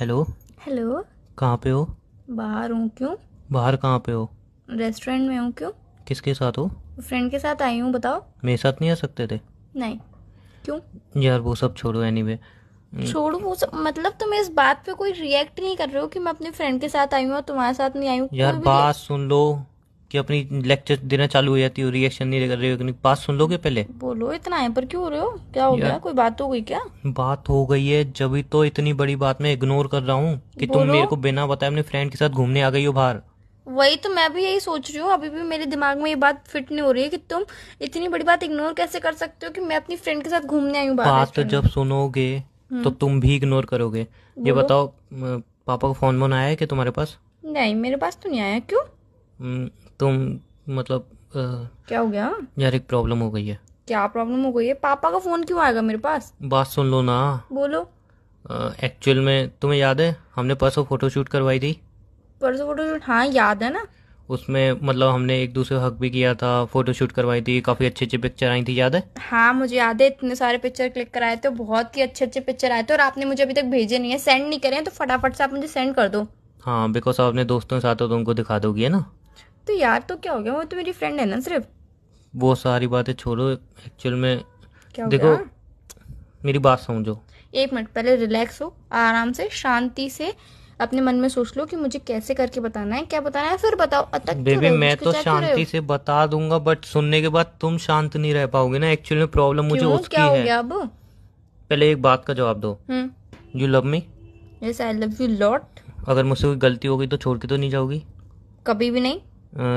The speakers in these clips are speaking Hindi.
हेलो हेलो कहाँ पे हो बाहर हूँ क्यों बाहर कहाँ पे हो रेस्टोरेंट में हूँ क्यों किसके साथ हो फ्रेंड के साथ आई हूँ बताओ मेरे साथ नहीं आ सकते थे नहीं क्यों यार वो सब छोड़ो एनीवे छोड़ो वो सब मतलब तुम इस बात पे कोई रिएक्ट नहीं कर रहे हो कि मैं अपने फ्रेंड के साथ आई हूँ और तुम्हारे साथ नहीं आई हूँ यार बात सुन लो कि अपनी लेक्चर देना चालू हो जाती हो रिएक्शन नहीं कर रहे हो बात सुन लोगे पहले बोलो इतना है पर क्यों हो रहे हो क्या हो गया कोई बात हो गई क्या बात हो गई है जब भी तो इतनी बड़ी बात मैं इग्नोर कर रहा हूँ कि तुम मेरे को बिना बताए अपने फ्रेंड के साथ घूमने आ गई हो बाहर वही तो मैं भी यही सोच रही हूँ अभी भी मेरे दिमाग में ये बात फिट नहीं हो रही है कि तुम इतनी बड़ी बात इग्नोर कैसे कर सकते हो कि मैं अपनी फ्रेंड के साथ घूमने आई हूँ बात तो जब सुनोगे तो हम्म। तुम भी इग्नोर करोगे ये बताओ पापा को फोन वोन आया है कि तुम्हारे पास नहीं मेरे पास तो नहीं आया क्यों हम्म, तुम मतलब आ, क्या हो गया यार एक प्रॉब्लम हो गई है क्या प्रॉब्लम हो गई है पापा का फोन क्यों आएगा मेरे पास बात सुन लो ना बोलो एक्चुअल में तुम्हें याद है हमने परसों फोटोशूट करवाई थी परसों फोटोशूट हाँ याद है ना उसमें मतलब हमने एक दूसरे हक भी किया था फोटोशूट करवाई थी काफी अच्छी अच्छी पिक्चर आई थी याद है हाँ मुझे याद है इतने सारे पिक्चर क्लिक कराए थे बहुत ही अच्छे अच्छे पिक्चर आए थे और आपने मुझे अभी तक भेजे नहीं है सेंड नहीं करे तो फटाफट से आप मुझे सेंड कर दो हाँ बिकॉज आपने दोस्तों के साथ हो तो उनको दिखा दोगी है ना तो यार तो क्या हो गया वो तो मेरी फ्रेंड है ना सिर्फ वो सारी बातें छोड़ो एक्चुअल में क्या देखो गया? मेरी बात समझो एक मिनट पहले रिलैक्स हो आराम से शांति से अपने मन में सोच लो कि मुझे कैसे करके बताना है क्या बताना है फिर बताओ बेबी मैं तो शांति से बता दूंगा बट सुनने के बाद तुम शांत नहीं रह पाओगे ना एक्चुअल में प्रॉब्लम मुझे उसकी क्या हो है गया अब पहले एक बात का जवाब दो you love me yes I love you lot अगर मुझसे कोई गलती होगी तो छोड़ के तो नहीं जाओगी कभी भी नहीं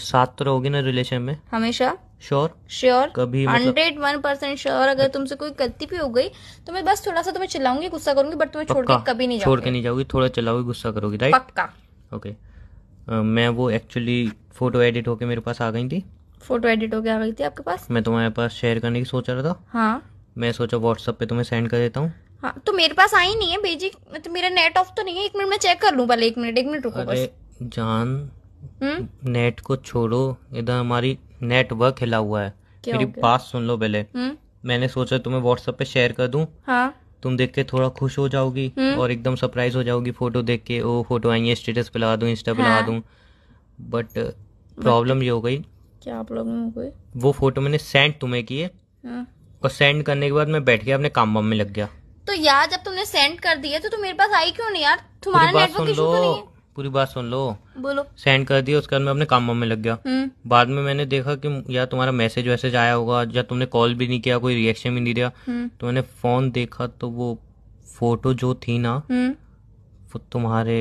साथ तो रहोगे ना रिलेशन में हमेशा श्योर श्योर कभी हंड्रेड वन परसेंट श्योर अगर तुमसे कोई गलती भी हो गई तो मैं बस थोड़ा सा तुम्हें चिल्लाऊंगी गुस्सा करूंगी बट तुम्हें छोड़ के कभी नहीं छोड़ के नहीं जाऊंगी थोड़ा चिल्लाओगी गुस्सा करोगी राइट पक्का ओके मैं वो एक्चुअली फोटो एडिट होके मेरे पास आ गई थी फोटो एडिट होके आ गई थी आपके पास मैं तुम्हारे पास शेयर करने की सोच रहा था हाँ मैं सोचा व्हाट्सएप पे तुम्हें सेंड कर देता हूँ हाँ तो मेरे पास आई नहीं है भेजी तो मतलब मेरा नेट ऑफ तो नहीं है एक मिनट मैं चेक कर लूँ पहले एक मिनट एक मिनट रुको अरे जान हुँ? हम्म? नेट को छोड़ो इधर हमारी नेटवर्क हिला हुआ है मेरी बात सुन लो पहले हम्म? मैंने सोचा तुम्हें व्हाट्सएप पे शेयर कर दूं हाँ? तुम देख के थोड़ा खुश हो जाओगी हम्म? और एकदम सरप्राइज हो जाओगी फोटो देख के ओ फोटो आई है स्टेटस पे लगा दूं इंस्टा पे लगा दूं बट प्रॉब्लम uh, ये हो गई क्या प्रॉब्लम हो गई वो फोटो मैंने सेंड तुम्हें किए हाँ। और सेंड करने के बाद मैं बैठ गया अपने काम वाम में लग गया तो यार जब तुमने सेंड कर दिया तो तुम मेरे पास आई क्यों नहीं यार तुम्हारा नेटवर्क इशू तो नहीं है पूरी बात सुन लो बोलो सेंड कर दिया उसके बाद में अपने कामों में लग गया हम्म। बाद में मैंने देखा कि या तुम्हारा मैसेज वैसेज आया होगा या तुमने कॉल भी नहीं किया कोई रिएक्शन भी नहीं दिया हम्म। तो मैंने फोन देखा तो वो फोटो जो थी ना हम्म। वो तुम्हारे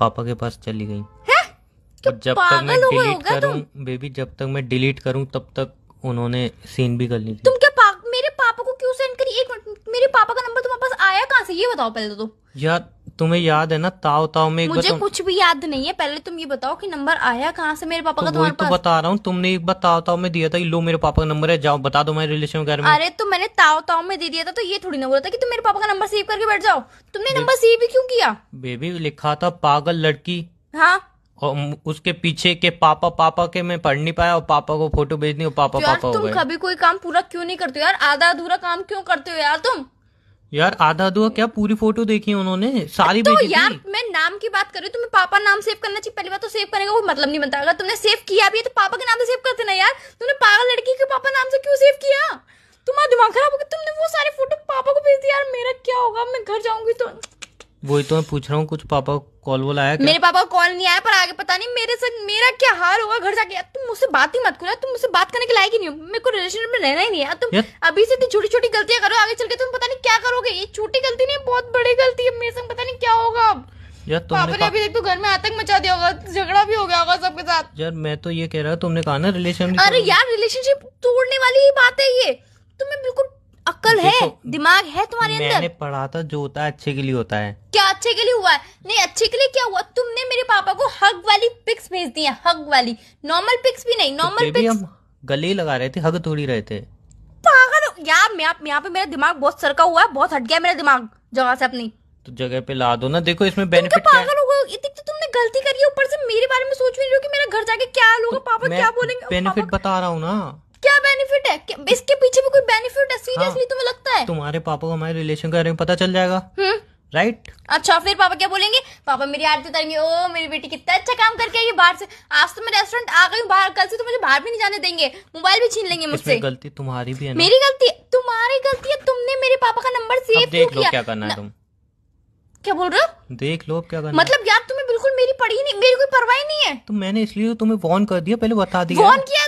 पापा के पास चली गई तो और जब तक मैं डिलीट करूं बेबी जब तक मैं डिलीट करूं तब तक उन्होंने सीन भी कर ली तुम क्या पा, मेरे पापा को क्यों सेंड करी एक मिनट मेरे पापा का नंबर तुम्हारे पास आया कहाँ से ये बताओ पहले तो यार तुम्हें याद है ना ताव ताव में एक मुझे तुम... कुछ भी याद नहीं है पहले तुम ये बताओ कि नंबर आया कहाँ से मेरे पापा तो का तुम्हारे तो बता रहा हूँ तुमने एक बार ताव ताव में दिया था लो मेरे पापा का नंबर है जाओ बता दो मेरे रिलेशन वगैरह में अरे तो मैंने ताव ताव में दे दिया था तो ये थोड़ी ना बोला था कि तुम मेरे पापा का नंबर सेव करके बैठ जाओ तुमने नंबर सेव क्यों किया बेबी लिखा था पागल लड़की हाँ और उसके पीछे के पापा पापा के मैं पढ़ नहीं पाया और पापा को फोटो भेजनी और पापा तो पापा हो गए तुम कभी कोई काम पूरा क्यों नहीं करते हो यार आधा अधूरा काम क्यों करते हो यार तुम यार आधा दुआ क्या पूरी फोटो देखी उन्होंने सारी तो यार थी? मैं नाम की बात कर रही हूँ तुम्हें पापा नाम सेव करना चाहिए पहली बार तो सेव करने का कोई मतलब नहीं बनता अगर तुमने सेव किया भी है तो पापा के नाम से सेव करते ना यार तुमने पागल लड़की के पापा नाम से क्यों सेव किया तुम्हारा दिमाग खराब हो गया तुमने वो सारी फोटो पापा को भेज दी यार मेरा क्या होगा मैं घर जाऊंगी तो वही तो मैं पूछ रहा हूँ कुछ पापा कॉल वो आया मेरे पापा कॉल नहीं आया पर आगे पता नहीं मेरे से मेरा क्या हाल होगा घर जाके तुम मुझसे बात ही मत करो तुम मुझसे बात करने के लायक ही नहीं हो मेरे को रिलेशनशिप में रहना ही नहीं है तुम अभी से इतनी छोटी छोटी गलतियां करो आगे चल के तुम पता नहीं क्या करोगे ये छोटी गलती नहीं बहुत बड़ी गलती है मेरे संग पता नहीं क्या होगा अब पापा ने अभी तो घर में आतंक मचा दिया होगा झगड़ा भी हो गया होगा सबके साथ यार मैं तो ये कह रहा हूँ तुमने कहा ना रिलेशन अरे यार रिलेशनशिप तोड़ने वाली ही बात है ये तुम्हें बिल्कुल कंट्रोल है दिमाग है तुम्हारे अंदर मैंने पढ़ा था जो होता है अच्छे के लिए होता है क्या अच्छे के लिए हुआ है नहीं अच्छे के लिए क्या हुआ तुमने मेरे पापा को हग वाली पिक्स भेज दी है हग वाली नॉर्मल पिक्स भी नहीं नॉर्मल पिक्स हम गले लगा रहे थे हग थोड़ी रहे थे पागल यार मैं यहाँ पे मेरा दिमाग बहुत सरका हुआ है बहुत हट गया मेरा दिमाग जगह से अपनी तो जगह पे ला दो ना देखो इसमें बेनिफिट क्या पागल हो गए तो तुमने गलती करी है ऊपर से मेरे बारे में सोच भी नहीं रही हो कि मेरा घर जाके क्या लोग तो पापा क्या बोलेंगे बेनिफिट बता रहा हूँ ना क्या बेनिफिट है क्या, इसके पीछे भी कोई बेनिफिट है सीरियसली हाँ, तुम्हें लगता है तुम्हारे पापा को हमारे रिलेशन के बारे में पता चल जाएगा राइट हम्म। अच्छा फिर पापा क्या बोलेंगे पापा मेरी आरती उतारेंगे ओ मेरी बेटी कितना अच्छा काम करके आई बाहर से आज तो मैं रेस्टोरेंट आ गई बाहर कल से तो मुझे बाहर भी नहीं जाने देंगे मोबाइल भी छीन लेंगे मुझसे गलती तुम्हारी भी है मेरी गलती तुम्हारी गलती है तुमने मेरे पापा का नंबर सेव देख लो क्या करना है तुम क्या बोल रहे हो देख लो क्या करना मतलब यार तुम्हें बिल्कुल मेरी पड़ी नहीं मेरी कोई परवाह नहीं है तो मैंने इसलिए तुम्हें फोन कर दिया पहले बता दिया फोन किया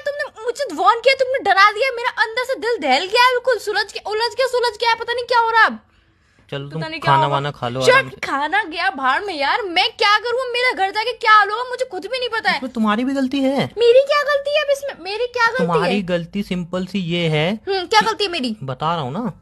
मुझे वॉन किया तुमने डरा दिया मेरा अंदर से दिल दहल गया बिल्कुल सूरज के उलझ के सूरज गया पता नहीं क्या हो रहा अब चलो तुम खाना वाना खा लो खाना गया बाहर में यार मैं क्या करूँ मेरा घर जाके क्या हाल होगा मुझे खुद भी नहीं पता है तो तुम्हारी भी गलती है मेरी क्या गलती है अब इसमें मेरी क्या गलती तुम्हारी है? गलती सिंपल सी ये है हम्म, क्या गलती है मेरी बता रहा हूँ ना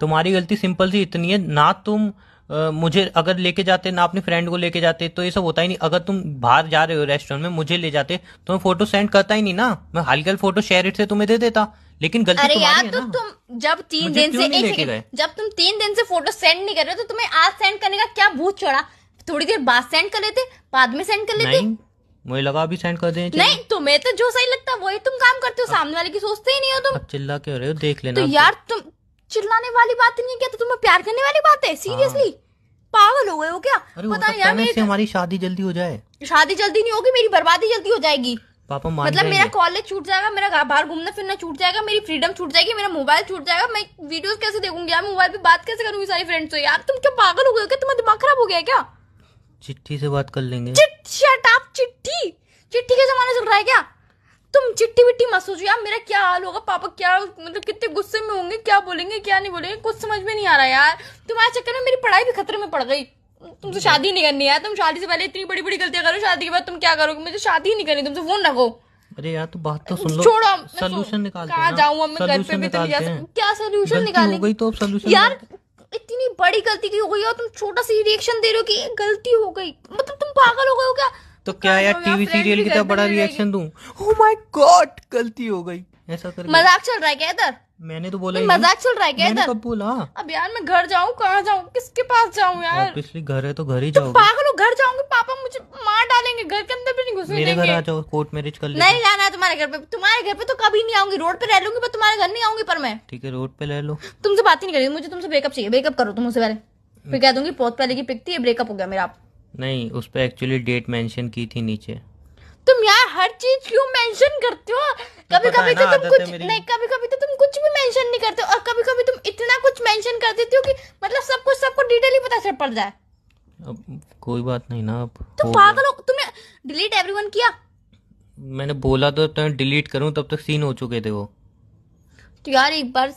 तुम्हारी गलती सिंपल सी इतनी है ना तुम आ, मुझे अगर लेके जाते ना अपने फ्रेंड को लेके जाते तो ये सब होता ही नहीं अगर तुम बाहर जा रहे हो रेस्टोरेंट में मुझे ले जाते तो मैं फोटो सेंड करता ही नहीं ना मैं हल्के हल्के फोटो शेयर इट से तुम्हें दे देता लेकिन गलती अरे यार तो तुम जब तीन दिन से एक जब तुम तीन दिन से फोटो सेंड नहीं कर रहे हो तो तुम्हें आज सेंड करने का क्या भूत चढ़ा थोड़ी देर बाद सेंड कर लेते बाद में सेंड कर लेते मुझे लगा अभी सेंड कर देने नहीं तुम्हें तो जो सही लगता है वही तुम काम करते हो सामने वाले की सोचते ही नहीं हो तुम चिल्ला के हो रहे हो देख तो लेना तो यार तुम चिल्लाने वाली बात नहीं क्या तो तुम्हें प्यार करने वाली बात है सीरियसली हाँ। पागल हो गए हो क्या पता नहीं यार मेरी हमारी शादी जल्दी हो जाए शादी जल्दी नहीं होगी मेरी बर्बादी जल्दी हो जाएगी पापा मान मतलब मेरा कॉलेज छूट जाएगा मेरा बाहर घूमना फिरना छूट जाएगा मेरी फ्रीडम छूट जाएगी मेरा मोबाइल छूट जाएगा मैं वीडियोस कैसे देखूंगी यार मोबाइल पे बात कैसे करूंगी सारी फ्रेंड्स से यार तुम क्या पागल हो गए क्या तुम्हारा दिमाग खराब हो गया क्या चिट्ठी से बात कर लेंगे चिट्ठी चिट्ठी के जमाने चल रहा है क्या तुम चिट्ठी विट्टी मत सोचो यार मेरा क्या हाल होगा पापा क्या मतलब कितने गुस्से में होंगे क्या बोलेंगे क्या नहीं बोलेंगे कुछ समझ में नहीं आ रहा यार तुम्हारे चक्कर में मेरी पढ़ाई भी खतरे में पड़ गई तुमसे शादी नहीं करनी है तुम शादी से पहले इतनी बड़ी बड़ी गलतियां करो शादी के बाद तुम क्या करोगे मुझे शादी ही नहीं करनी तुमसे फोन रखो अरे यार तो बात तो सुन लो छोड़ो तो सोल्यूशन निकाल कहा जाऊं मैं घर पे भी तो क्या सोल्यूशन निकाल गई तो सोल्यूशन यार इतनी बड़ी गलती की हो गई और तुम छोटा सा रिएक्शन दे रहे हो कि गलती हो गई मतलब तुम पागल हो गए हो क्या तो क्या हाँ, यार टीवी सीरियल की तरह बड़ा रिएक्शन दू माई गॉड गलती हो गई ऐसा कर मजाक चल रहा है क्या इधर मैंने तो बोला मजाक चल रहा है क्या इधर बोला अब यार मैं घर जाऊँ कहाँ जाऊँ किसके पास जाऊँ यार पिछली घर है तो घर ही तो जाओ पागल घर जाऊंगी पापा मुझे मार डालेंगे घर के अंदर भी नहीं घुसने मेरे घर आ जाओ कोर्ट मैरिज कर नहीं जाना है तुम्हारे घर पे तुम्हारे घर पे तो कभी नहीं आऊंगी रोड पे रह लूंगी पर तुम्हारे घर नहीं आऊंगी पर मैं ठीक है रोड पे रह लो तुमसे बात ही नहीं करी मुझे तुमसे ब्रेकअप चाहिए ब्रेकअप करो तुम उसे पहले फिर कह दूंगी बहुत पहले की पिक थी ब्रेकअप हो गया मेरा आप नहीं उस पर एक्चुअली डेट मेंशन की थी नीचे तुम यार हर चीज क्यों मेंशन करते हो कभी कभी तो, तो तुम कुछ नहीं कभी कभी तो तुम कुछ भी मेंशन नहीं करते हो और कभी कभी तुम इतना कुछ मेंशन कर देते हो कि मतलब सब कुछ सबको डिटेल ही पता चल पड़ जाए अब कोई बात नहीं ना अब तुम तो पागल हो तुमने डिलीट एवरीवन किया मैंने बोला तो डिलीट करूं तब तक सीन हो चुके थे वो तो यार एक बार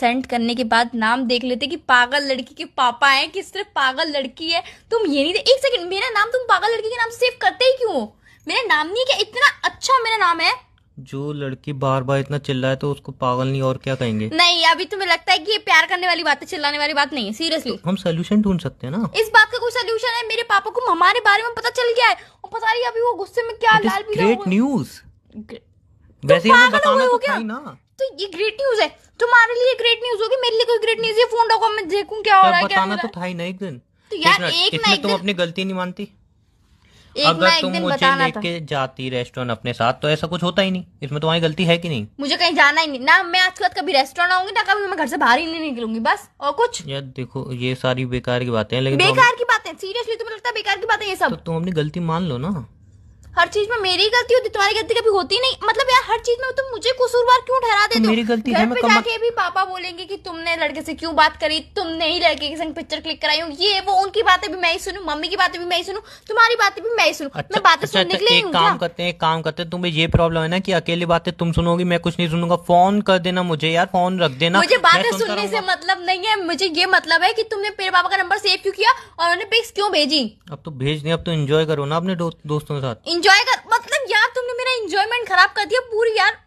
सेंड करने के बाद नाम देख लेते कि पागल लड़की के पापा हैं किस तरह पागल लड़की है तुम ये नहीं एक सेकंड मेरा नाम तुम पागल लड़की के नाम से सेव करते ही क्यों मेरा नाम नहीं क्या इतना अच्छा मेरा नाम है जो लड़की बार बार इतना चिल्ला है तो उसको पागल नहीं और क्या कहेंगे नहीं अभी तुम्हें तो लगता है कि ये प्यार करने वाली बात है चिल्लाने वाली बात नहीं है सीरियसली हम सोल्यूशन ढूंढ सकते हैं ना इस बात का कोई सोल्यूशन है मेरे पापा को हमारे बारे में पता चल गया है और पता नहीं अभी वो गुस्से में क्या लाल ग्रेट न्यूज वैसे हमें बताना तो ना तो ये ग्रेट न्यूज है तुम्हारे लिए ग्रेट न्यूज होगी मेरे लिए कोई ग्रेट न्यूज है फोन डॉक्यूम में देखूं क्या हो रहा है बताना तो था ही ना एक दिन तो यार एक, एक ना तुम अपनी गलती नहीं मानती अगर तुम मुझे लेके जाती रेस्टोरेंट अपने साथ तो ऐसा कुछ होता ही नहीं इसमें तुम्हारी गलती है कि नहीं मुझे कहीं जाना ही नहीं ना मैं आज के बाद कभी रेस्टोरेंट आऊंगी ना कभी मैं घर से बाहर ही नहीं निकलूंगी बस और कुछ यार देखो ये सारी बेकार की बातें हैं लेकिन बेकार की बातें सीरियसली तुम्हें लगता है बेकार की बातें ये सब तो तुम अपनी गलती मान लो ना हर चीज में मेरी गलती होती तुम्हारी गलती कभी होती नहीं मतलब यार हर चीज में तुम मुझे कसूरवार क्यों ठहरा देते मेरी गलती घर पे जाके भी पापा बोलेंगे कि तुमने लड़के से क्यों बात करी तुमने ही लड़के के संग पिक्चर क्लिक कराई हूँ ये वो उनकी बातें भी मैं ही सुनू मम्मी की बातें भी मैं ही सुनू तुम्हारी बातें भी मैं ही सुनू मैं अच्छा, बातें अच्छा, सुनने अच्छा, के लिए काम करते हैं काम करते हैं तुम्हें ये प्रॉब्लम है ना कि अकेली बातें तुम सुनोगी मैं कुछ नहीं सुनूंगा फोन कर देना मुझे यार फोन रख देना मुझे बातें सुनने से मतलब नहीं है मुझे ये मतलब है की तुमने मेरे पापा का नंबर सेव क्यों किया और उन्हें पिक्स क्यों भेजी अब तो भेज नहीं अब तो एंजॉय करो ना अपने दोस्तों के साथ एंजॉय कर मतलब यार तुमने मेरा एंजॉयमेंट खराब कर दिया पूरी यार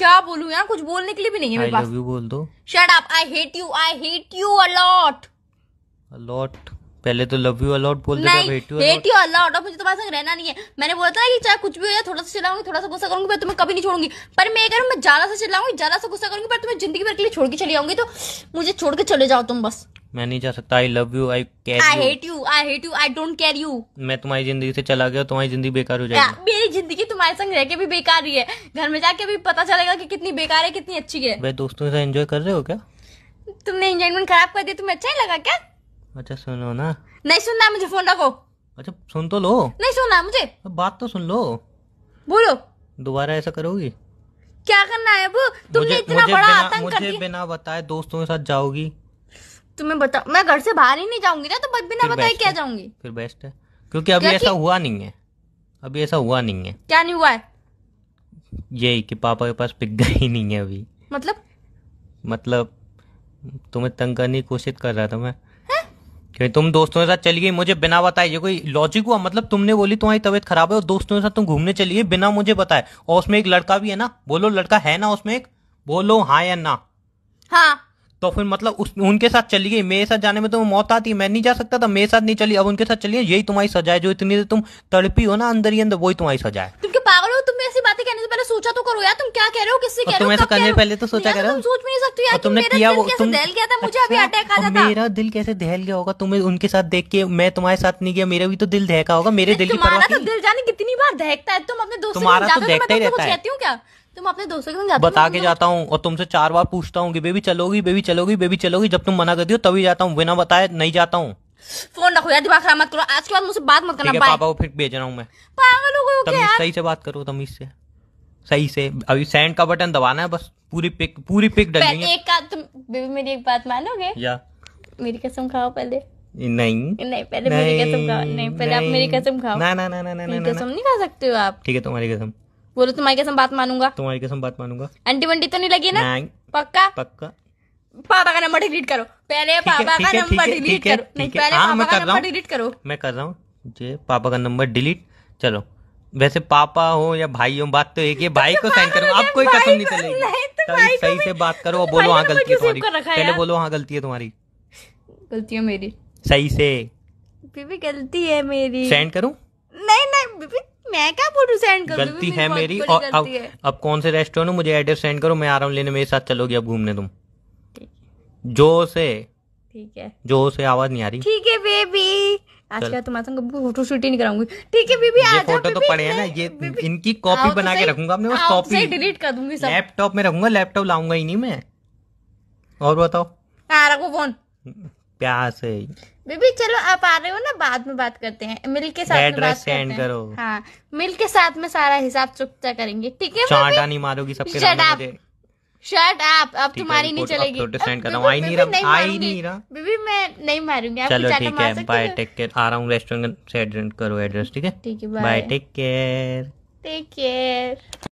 क्या बोलू यार कुछ बोलने के लिए भी नहीं है मेरे पास यू बोल दो shut up I hate you I hate you a lot a lot पहले तो लव यू अलॉट बोल देगा hate you hate you a lot और मुझे तुम्हारे संग रहना नहीं है मैंने बोला था कि चाहे कुछ भी हो जाए थोड़ा सा चिल्लाऊंगी थोड़ा सा गुस्सा करूंगी मैं तुम्हें कभी नहीं छोड़ूंगी पर मैं कह रहा हूँ मैं ज्यादा से चिल्लाऊंगी ज्यादा से गुस्सा करूंगी पर तुम्हें जिंदगी भर के लिए छोड़ के चली आऊंगी तो मुझे छोड़ के चले जाओ तुम बस मैं नहीं जा सकता I love you I care I hate you I hate you I don't care you मैं तुम्हारी जिंदगी से चला गया तुम्हारी जिंदगी बेकार हो जाएगी मेरी जिंदगी तुम्हारे संग रह के भी बेकार ही है घर में जाके भी पता चलेगा कि कितनी बेकार है कितनी अच्छी है भाई दोस्तों से एंजॉय कर रहे हो क्या तुमने एंजॉयमेंट खराब कर दिया तुम्हें अच्छा ही लगा क्या अच्छा सुनो ना नहीं सुनना मुझे फोन रखो अच्छा सुन तो लो नहीं सुनना मुझे बात तो सुन लो बोलो दोबारा ऐसा करोगी क्या करना है अब तुमने इतना बड़ा आतंक कर दिया मुझे बिना बताए दोस्तों के साथ जाओगी तुम्हें बता मैं घर से बाहर ही नहीं जाऊंगी ना तो बिना बताए क्या जाऊंगी फिर बेस्ट है क्योंकि अभी ऐसा हुआ नहीं है अभी ऐसा हुआ नहीं है क्या नहीं हुआ है यही कि पापा के पास पिक ही नहीं है अभी मतलब मतलब तुम्हें तंग करने की कोशिश कर रहा था मैं क्योंकि तुम दोस्तों के साथ चली गई मुझे बिना बताए ये कोई लॉजिक हुआ मतलब तुमने बोली तुम्हारी तबीयत खराब है और दोस्तों के साथ तुम घूमने चली गई बिना मुझे बताए और उसमें एक लड़का भी है ना बोलो लड़का है ना उसमें एक बोलो हाँ या ना हाँ तो फिर मतलब उस उनके साथ चली गई मेरे साथ जाने में तो मौत आती मैं नहीं जा सकता था मेरे साथ नहीं चली अब उनके साथ चलिए यही तुम्हारी सजा है जो इतनी देर तुम तड़पी हो ना अंदर ही अंदर वही तुम्हारी सजा है तुम क्या पागल हो तुम ऐसी बातें कहने से पहले सोचा तो करो यार तुम क्या कह रहे हो किससे कह रहे हो तुम ऐसा करने पहले तो सोचा रहे तो हो सोच भी नहीं सकती यार तुमने किया वो तुम दहल गया था मुझे अभी अटैक अच्छा, आ जाता मेरा दिल कैसे दहल गया होगा तुम्हें उनके साथ देख के मैं तुम्हारे साथ नहीं गया मेरा भी तो दिल दहका होगा मेरे दिल की तुम्हारा तो दिल जाने कितनी बार दहकता है तुम अपने दोस्तों तुम्हारा तो, तो मैं ही तो रहता है क्या तुम अपने दोस्तों के साथ जाते बता के जाता हूँ और तुमसे चार बार पूछता हूँ कि बेबी चलोगी बेबी चलोगी बेबी चलोगी जब तुम मना कर दियो तभी जाता हूँ बिना बताए नहीं जाता हूँ फोन रखो यार दिमाग खराब मत करो आज के बाद मुझसे बात मत करना ठीक है, पापा को फिर भेज रहा हूँ मैं पागल हो गए क्या सही से बात करो तमीज से सही से अभी सेंड का बटन दबाना है बस पूरी पिक पूरी पिक पह- डलेंगे एक का तुम बेबी मेरी एक बात मानोगे या मेरी कसम खाओ पहले नहीं नहीं पहले मेरी कसम खाओ नहीं पहले आप मेरी कसम खाओ ना ना ना ना ना कसम नहीं खा सकते हो आप ठीक है तुम्हारी कसम बोलो तुम्हारी कैसे बात मानूंगा तुम्हारी कैसे बात मानूंगा एंटी वंटी तो नहीं लगी ना पक्का पक्का पापा का नंबर डिलीट करो पहले पापा का नंबर डिलीट करो नहीं पहले हाँ, पापा का नंबर डिलीट करो मैं कर रहा हूँ जे पापा का नंबर डिलीट चलो वैसे पापा हो या भाई हो बात तो एक ही तो भाई को साइन करो आप कोई कसम नहीं चलेगी सही से बात करो और बोलो हाँ गलती है तुम्हारी पहले बोलो हाँ गलती है तुम्हारी गलती है मेरी सही से फिर भी गलती है मेरी सेंड करूं नहीं नहीं मैं क्या फोटो सेंड करूँ गलती है मेरी और अब अब कौन से रेस्टोरेंट मुझे एड्रेस सेंड करो मैं आ रहा हूँ लेने मेरे साथ चलोगी अब घूमने तुम जो से ठीक है जो से आवाज नहीं आ रही ठीक है बेबी आज का तुम्हारे संग फोटो शूट ही नहीं कराऊंगी ठीक है बेबी आज फोटो तो पड़े हैं ना ये इनकी कॉपी तो बना के रखूंगा अपने पास कॉपी डिलीट कर दूंगी सब लैपटॉप में रखूंगा लैपटॉप लाऊंगा ही नहीं मैं और बताओ आ रखो फोन प्यास है बेबी चलो आप आ रहे हो ना बाद में बात करते हैं मिल के साथ में बात करते करो हाँ मिल के साथ में सारा हिसाब चुकता करेंगे ठीक है चाटा नहीं मारोगी सबके सामने शर्ट आप अब तुम्हारी नहीं चलेगी तो बेबी मैं नहीं मारूंगी चलो ठीक है बाय टेक केयर आ रहा हूँ रेस्टोरेंट से एड्रेस ठीक है ठीक है bye take care take care